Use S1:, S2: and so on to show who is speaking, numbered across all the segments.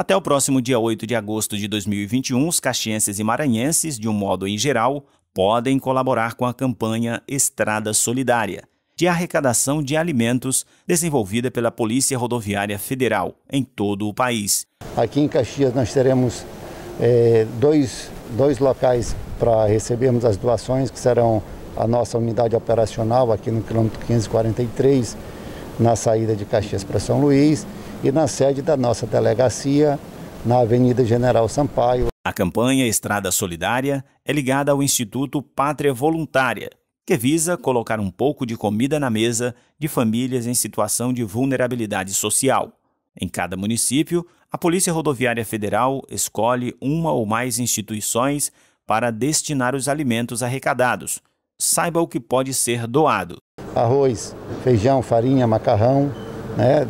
S1: Até o próximo dia 8 de agosto de 2021, os caxienses e maranhenses, de um modo em geral, podem colaborar com a campanha Estrada Solidária, de arrecadação de alimentos desenvolvida pela Polícia Rodoviária Federal em todo o país.
S2: Aqui em Caxias nós teremos é, dois, dois locais para recebermos as doações, que serão a nossa unidade operacional aqui no quilômetro 543 na saída de Caxias para São Luís e na sede da nossa delegacia, na Avenida General Sampaio.
S1: A campanha Estrada Solidária é ligada ao Instituto Pátria Voluntária, que visa colocar um pouco de comida na mesa de famílias em situação de vulnerabilidade social. Em cada município, a Polícia Rodoviária Federal escolhe uma ou mais instituições para destinar os alimentos arrecadados. Saiba o que pode ser doado
S2: arroz, feijão, farinha, macarrão, né,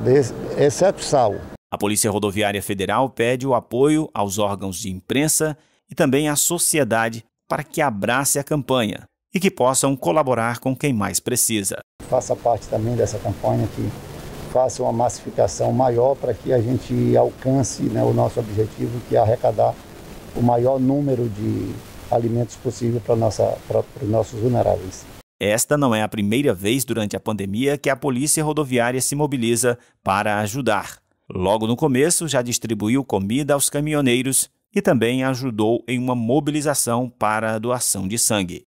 S2: exceto sal.
S1: A Polícia Rodoviária Federal pede o apoio aos órgãos de imprensa e também à sociedade para que abrace a campanha e que possam colaborar com quem mais precisa.
S2: Faça parte também dessa campanha que faça uma massificação maior para que a gente alcance né, o nosso objetivo, que é arrecadar o maior número de alimentos possível para, para os nossos vulneráveis.
S1: Esta não é a primeira vez durante a pandemia que a Polícia Rodoviária se mobiliza para ajudar. Logo no começo, já distribuiu comida aos caminhoneiros e também ajudou em uma mobilização para a doação de sangue.